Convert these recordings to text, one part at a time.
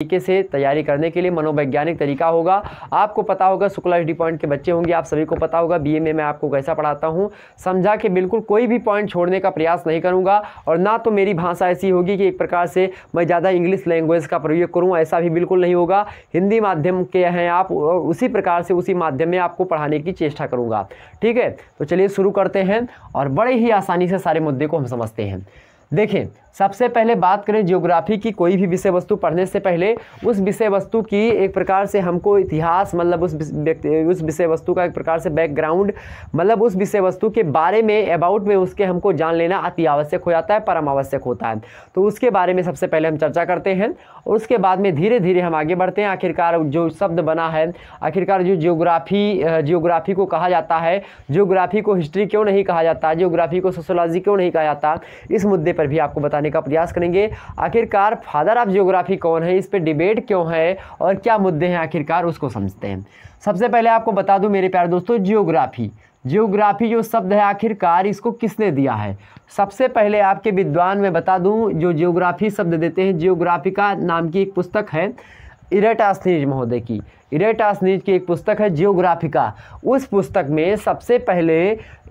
तरीके से तैयारी करने के लिए मनोवैज्ञानिक तरीका होगा आपको पता होगा शुक्ला डी पॉइंट के बच्चे होंगे आप सभी को पता होगा बीए में मैं आपको कैसा पढ़ाता हूँ समझा के बिल्कुल कोई भी पॉइंट छोड़ने का प्रयास नहीं करूँगा और ना तो मेरी भाषा ऐसी होगी कि एक प्रकार से मैं ज़्यादा इंग्लिश लैंग्वेज का प्रयोग करूँ ऐसा भी बिल्कुल नहीं होगा हिंदी माध्यम के हैं आप उसी प्रकार से उसी माध्यम में आपको पढ़ाने की चेष्टा करूँगा ठीक है तो चलिए शुरू करते हैं और बड़े ही आसानी से सारे मुद्दे को हम समझते हैं देखें सबसे पहले बात करें ज्योग्राफी की कोई भी विषय वस्तु पढ़ने से पहले उस विषय वस्तु की एक प्रकार से हमको इतिहास मतलब उस व्यक्ति उस विषय वस्तु का एक प्रकार से बैकग्राउंड मतलब उस विषय वस्तु के बारे में अबाउट में उसके हमको जान लेना अति आवश्यक हो जाता है परम आवश्यक होता है तो उसके बारे में सबसे पहले हम चर्चा करते हैं और उसके बाद में धीरे धीरे हम आगे बढ़ते हैं आखिरकार जो शब्द बना है आखिरकार जो जियोग्राफी जियोग्राफी को कहा जाता है जियोग्राफी को हिस्ट्री क्यों नहीं कहा जाता जियोग्राफी को सोशोलॉजी क्यों नहीं कहा जाता इस मुद्दे पर भी आपको बताने करने का प्रयास करेंगे आखिरकार फादर ऑफ जियोग्राफी कौन है इस पर डिबेट क्यों है और क्या मुद्दे हैं आखिरकार उसको समझते हैं सबसे पहले आपको बता दूँ मेरे प्यारे दोस्तों जियोग्राफी जियोग्राफी जो शब्द है आखिरकार इसको किसने दिया है सबसे पहले आपके विद्वान में बता दूं जो जियोग्राफी शब्द देते हैं जियोग्राफी का नाम की एक पुस्तक है इरेटास नीज महोदय की इरेटास नीज की एक पुस्तक है जियोग्राफिका उस पुस्तक में सबसे पहले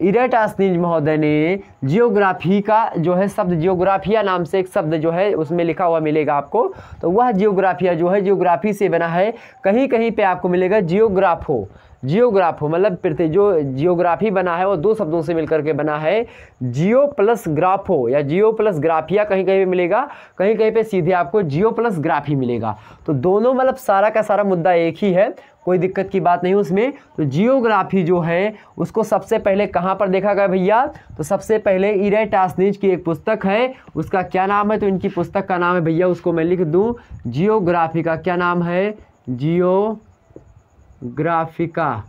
इरेटास नीज महोदय ने जियोग्राफी का जो है शब्द जियोग्राफिया नाम से एक शब्द जो है उसमें लिखा हुआ मिलेगा आपको तो वह जियोग्राफिया जो है जियोग्राफी से बना है कहीं कहीं पे आपको मिलेगा जियोग्राफो जियोग्राफ हो मतलब पृथ्वी जो जियोग्राफी बना है वो दो शब्दों से मिलकर के बना है जियो प्लस ग्राफो या जियो प्लस ग्राफिया कहीं कहीं पे मिलेगा कहीं कहीं पे सीधे आपको जियो प्लस ग्राफी मिलेगा तो दोनों मतलब सारा का सारा मुद्दा एक ही है कोई दिक्कत की बात नहीं उसमें तो जियोग्राफी जो है उसको सबसे पहले कहाँ पर देखा गया भैया तो सबसे पहले इरे टास्ज की एक पुस्तक है उसका क्या नाम है तो इनकी पुस्तक का नाम है भैया उसको मैं लिख दूँ जियोग्राफी का क्या नाम है जियो जियोग्राफिका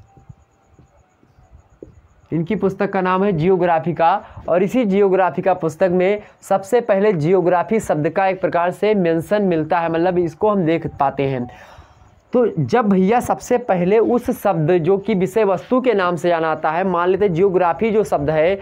इनकी पुस्तक का नाम है जियोग्राफिका और इसी जियोग्राफिका पुस्तक में सबसे पहले जियोग्राफी शब्द का एक प्रकार से मेंशन मिलता है मतलब इसको हम देख पाते हैं तो जब भैया सबसे पहले उस शब्द जो कि विषय वस्तु के नाम से जाना आता है मान लेते जियोग्राफी जो शब्द है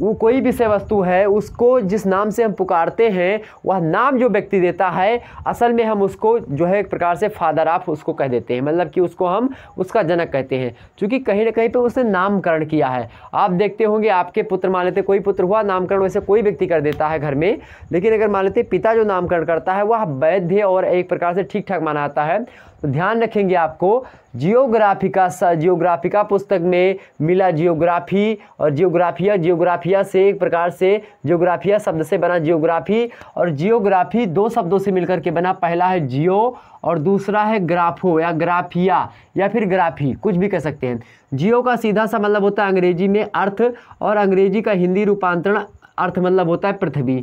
वो कोई विषय वस्तु है उसको जिस नाम से हम पुकारते हैं वह नाम जो व्यक्ति देता है असल में हम उसको जो है एक प्रकार से फादर ऑफ उसको कह देते हैं मतलब कि उसको हम उसका जनक कहते हैं क्योंकि कहीं ना कहीं पे उसने नामकरण किया है आप देखते होंगे आपके पुत्र मान लेते कोई पुत्र हुआ नामकरण वैसे कोई व्यक्ति कर देता है घर में लेकिन अगर मान लेते पिता जो नामकरण करता है वह वैध और एक प्रकार से ठीक ठाक माना जाता है तो ध्यान रखेंगे आपको जियोग्राफिका जियोग्राफिका पुस्तक में मिला जियोग्राफी और जियोग्राफिया जियोग्राफिया से एक प्रकार से जियोग्राफिया शब्द से बना जियोग्राफी और जियोग्राफी दो शब्दों से मिलकर के बना पहला है जियो और दूसरा है ग्राफो या ग्राफिया या फिर ग्राफी कुछ भी कह सकते हैं जियो का सीधा सा मतलब होता है अंग्रेजी में अर्थ और अंग्रेजी का हिंदी रूपांतरण अर्थ मतलब होता है पृथ्वी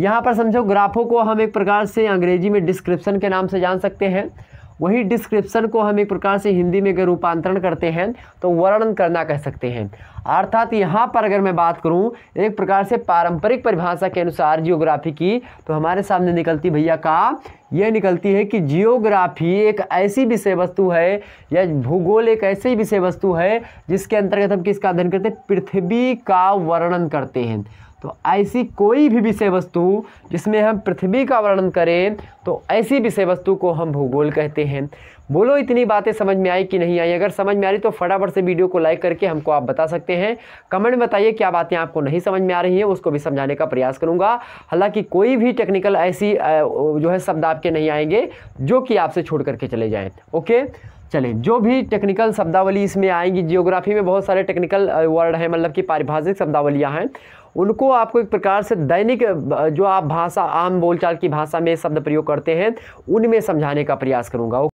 यहाँ पर समझो ग्राफों को हम एक प्रकार से अंग्रेजी में डिस्क्रिप्शन के नाम से जान सकते हैं वही डिस्क्रिप्शन को हम एक प्रकार से हिंदी में अगर रूपांतरण करते हैं तो वर्णन करना कह सकते हैं अर्थात यहाँ पर अगर मैं बात करूँ एक प्रकार से पारंपरिक परिभाषा के अनुसार जियोग्राफी की तो हमारे सामने निकलती भैया का यह निकलती है कि जियोग्राफी एक ऐसी विषय वस्तु है या भूगोल एक ऐसी विषय वस्तु है जिसके अंतर्गत हम किसका अध्ययन करते हैं पृथ्वी का वर्णन करते हैं तो ऐसी कोई भी विषय वस्तु जिसमें हम पृथ्वी का वर्णन करें तो ऐसी विषय वस्तु को हम भूगोल कहते हैं बोलो इतनी बातें समझ में आई कि नहीं आई अगर समझ में आ रही तो फटाफट से वीडियो को लाइक करके हमको आप बता सकते हैं कमेंट में बताइए क्या बातें आपको नहीं समझ में आ रही हैं उसको भी समझाने का प्रयास करूँगा हालांकि कोई भी टेक्निकल ऐसी जो है शब्द आपके नहीं आएंगे जो कि आपसे छोड़ करके चले जाएँ ओके चले जो भी टेक्निकल शब्दावली इसमें आएंगी जियोग्राफी में बहुत सारे टेक्निकल वर्ड हैं मतलब कि पारिभाषिक शब्दावलियाँ हैं उनको आपको एक प्रकार से दैनिक जो आप भाषा आम बोलचाल की भाषा में शब्द प्रयोग करते हैं उनमें समझाने का प्रयास करूँगा